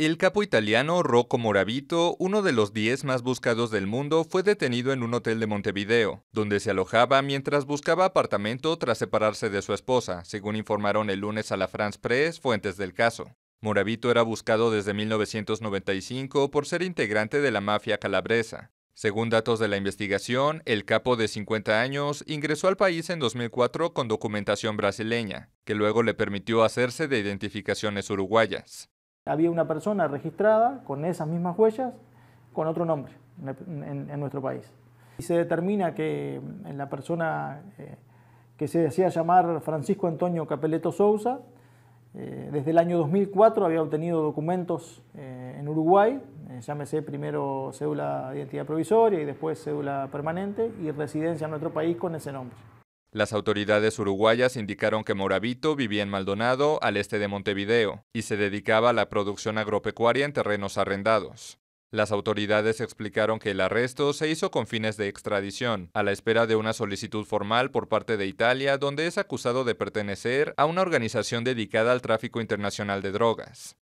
El capo italiano Rocco Moravito, uno de los diez más buscados del mundo, fue detenido en un hotel de Montevideo, donde se alojaba mientras buscaba apartamento tras separarse de su esposa, según informaron el lunes a la France Press fuentes del caso. Moravito era buscado desde 1995 por ser integrante de la mafia calabresa. Según datos de la investigación, el capo de 50 años ingresó al país en 2004 con documentación brasileña, que luego le permitió hacerse de identificaciones uruguayas había una persona registrada con esas mismas huellas, con otro nombre en, nuestro país. Y se determina que la persona eh, que se decía llamar Francisco Antonio Capeleto Sousa, eh, desde el año 2004 había obtenido documentos eh, en Uruguay, llámese primero cédula de identidad provisoria y después cédula permanente y residencia en nuestro país con ese nombre. Las autoridades uruguayas indicaron que Moravito vivía en Maldonado, al este de Montevideo, y se dedicaba a la producción agropecuaria en terrenos arrendados. Las autoridades explicaron que el arresto se hizo con fines de extradición, a la espera de una solicitud formal por parte de Italia, donde es acusado de pertenecer a una organización dedicada al tráfico internacional de drogas.